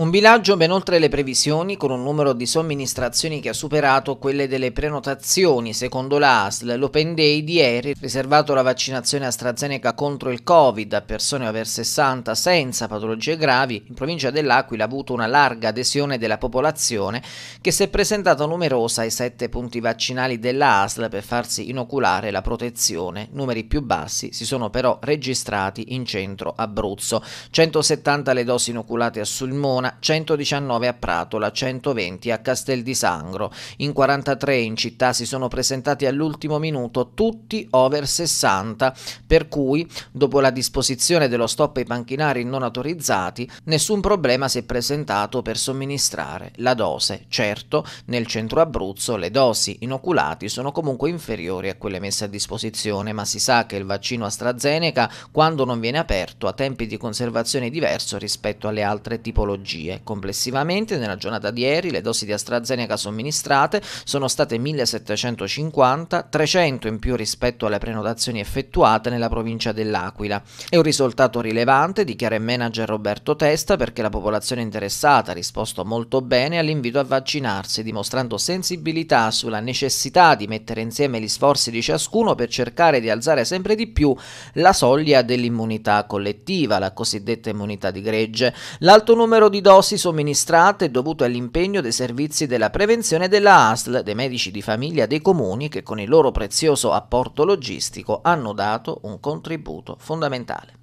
Un bilancio ben oltre le previsioni, con un numero di somministrazioni che ha superato quelle delle prenotazioni. Secondo l'ASL, l'Open Day di ieri, riservato alla vaccinazione AstraZeneca contro il Covid a persone over 60 senza patologie gravi, in provincia dell'Aquila ha avuto una larga adesione della popolazione che si è presentata numerosa ai sette punti vaccinali dell'ASL per farsi inoculare la protezione. Numeri più bassi si sono però registrati in centro Abruzzo. 170 le dosi inoculate a Sulmona, 119 a Pratola, 120 a Castel di Sangro. In 43 in città si sono presentati all'ultimo minuto tutti over 60, per cui dopo la disposizione dello stop ai panchinari non autorizzati, nessun problema si è presentato per somministrare la dose. Certo, nel centro Abruzzo le dosi inoculati sono comunque inferiori a quelle messe a disposizione, ma si sa che il vaccino AstraZeneca, quando non viene aperto, ha tempi di conservazione diverso rispetto alle altre tipologie patologie. Complessivamente, nella giornata di ieri, le dosi di AstraZeneca somministrate sono state 1750, 300 in più rispetto alle prenotazioni effettuate nella provincia dell'Aquila. È un risultato rilevante, dichiara il manager Roberto Testa, perché la popolazione interessata ha risposto molto bene all'invito a vaccinarsi, dimostrando sensibilità sulla necessità di mettere insieme gli sforzi di ciascuno per cercare di alzare sempre di più la soglia dell'immunità collettiva, la cosiddetta immunità di gregge. L'alto numero di di dosi somministrate è dovuto all'impegno dei servizi della prevenzione della ASL, dei medici di famiglia dei comuni che con il loro prezioso apporto logistico hanno dato un contributo fondamentale.